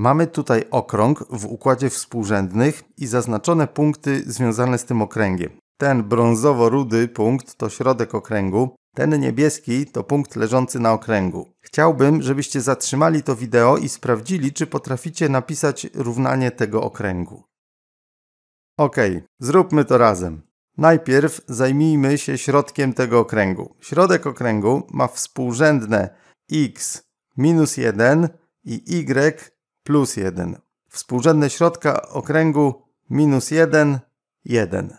Mamy tutaj okrąg w układzie współrzędnych i zaznaczone punkty związane z tym okręgiem. Ten brązowo-rudy punkt to środek okręgu, ten niebieski to punkt leżący na okręgu. Chciałbym, żebyście zatrzymali to wideo i sprawdzili, czy potraficie napisać równanie tego okręgu. Ok, zróbmy to razem. Najpierw zajmijmy się środkiem tego okręgu. Środek okręgu ma współrzędne x minus 1 i y plus 1. Współrzędne środka okręgu minus 1, 1.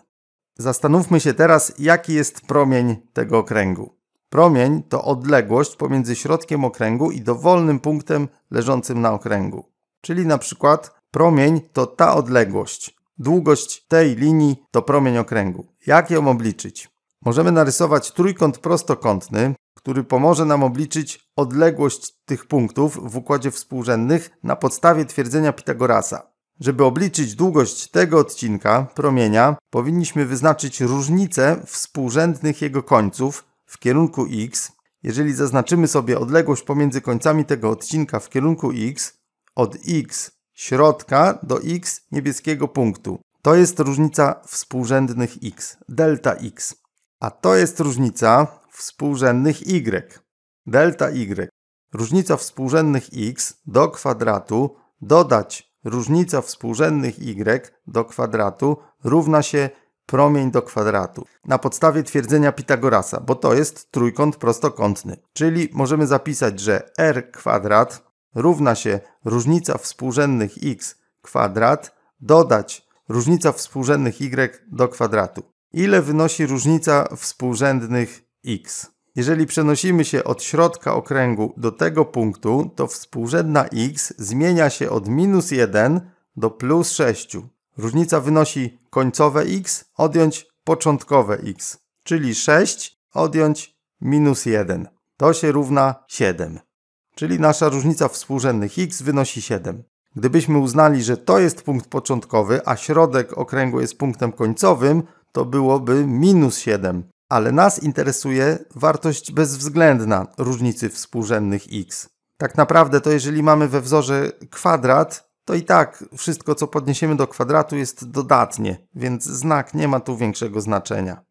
Zastanówmy się teraz, jaki jest promień tego okręgu. Promień to odległość pomiędzy środkiem okręgu i dowolnym punktem leżącym na okręgu. Czyli na przykład promień to ta odległość. Długość tej linii to promień okręgu. Jak ją obliczyć? Możemy narysować trójkąt prostokątny, który pomoże nam obliczyć odległość tych punktów w układzie współrzędnych na podstawie twierdzenia Pitagorasa. Żeby obliczyć długość tego odcinka promienia, powinniśmy wyznaczyć różnicę współrzędnych jego końców w kierunku x. Jeżeli zaznaczymy sobie odległość pomiędzy końcami tego odcinka w kierunku x, od x środka do x niebieskiego punktu. To jest różnica współrzędnych x, delta x. A to jest różnica współrzędnych y. Delta y. Różnica współrzędnych x do kwadratu dodać różnica współrzędnych y do kwadratu równa się promień do kwadratu na podstawie twierdzenia Pitagorasa, bo to jest trójkąt prostokątny. Czyli możemy zapisać, że r kwadrat równa się różnica współrzędnych x kwadrat dodać różnica współrzędnych y do kwadratu. Ile wynosi różnica współrzędnych x. Jeżeli przenosimy się od środka okręgu do tego punktu, to współrzędna x zmienia się od minus 1 do plus 6. Różnica wynosi końcowe x odjąć początkowe x, czyli 6 odjąć minus 1. To się równa 7. Czyli nasza różnica współrzędnych x wynosi 7. Gdybyśmy uznali, że to jest punkt początkowy, a środek okręgu jest punktem końcowym, to byłoby minus 7 ale nas interesuje wartość bezwzględna różnicy współrzędnych x. Tak naprawdę to jeżeli mamy we wzorze kwadrat, to i tak wszystko co podniesiemy do kwadratu jest dodatnie, więc znak nie ma tu większego znaczenia.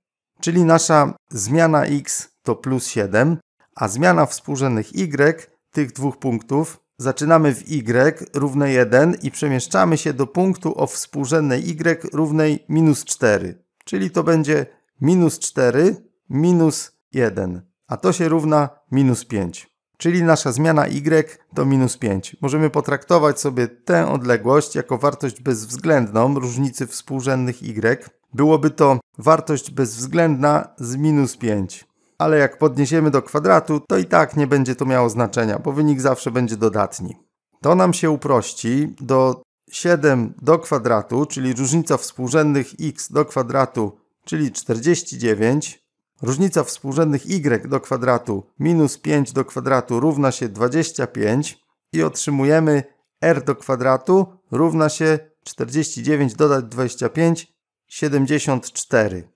Czyli nasza zmiana x to plus 7, a zmiana współrzędnych y tych dwóch punktów zaczynamy w y równe 1 i przemieszczamy się do punktu o współrzędnej y równej minus 4. Czyli to będzie minus 4 minus 1, a to się równa minus 5. Czyli nasza zmiana y to minus 5. Możemy potraktować sobie tę odległość jako wartość bezwzględną różnicy współrzędnych y. Byłoby to wartość bezwzględna z minus 5. Ale jak podniesiemy do kwadratu, to i tak nie będzie to miało znaczenia, bo wynik zawsze będzie dodatni. To nam się uprości do 7 do kwadratu, czyli różnica współrzędnych x y do kwadratu czyli 49. Różnica współrzędnych y do kwadratu minus 5 do kwadratu równa się 25 i otrzymujemy r do kwadratu równa się 49 dodać 25, 74.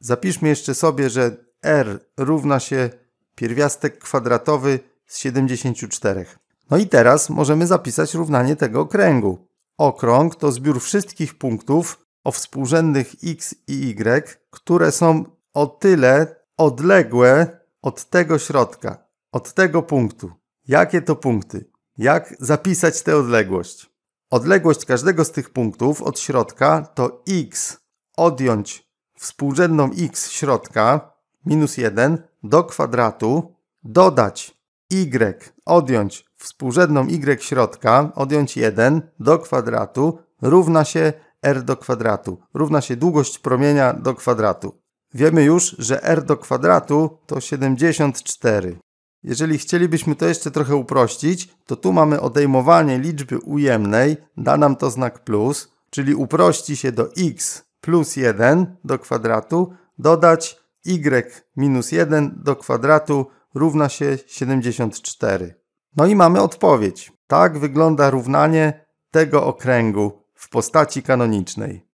Zapiszmy jeszcze sobie, że r równa się pierwiastek kwadratowy z 74. No i teraz możemy zapisać równanie tego okręgu. Okrąg to zbiór wszystkich punktów, o współrzędnych x i y, które są o tyle odległe od tego środka, od tego punktu. Jakie to punkty? Jak zapisać tę odległość? Odległość każdego z tych punktów od środka to x odjąć współrzędną x środka minus 1 do kwadratu, dodać y odjąć współrzędną y środka odjąć 1 do kwadratu równa się r do kwadratu równa się długość promienia do kwadratu. Wiemy już, że r do kwadratu to 74. Jeżeli chcielibyśmy to jeszcze trochę uprościć, to tu mamy odejmowanie liczby ujemnej, da nam to znak plus, czyli uprości się do x plus 1 do kwadratu, dodać y minus 1 do kwadratu równa się 74. No i mamy odpowiedź. Tak wygląda równanie tego okręgu w postaci kanonicznej.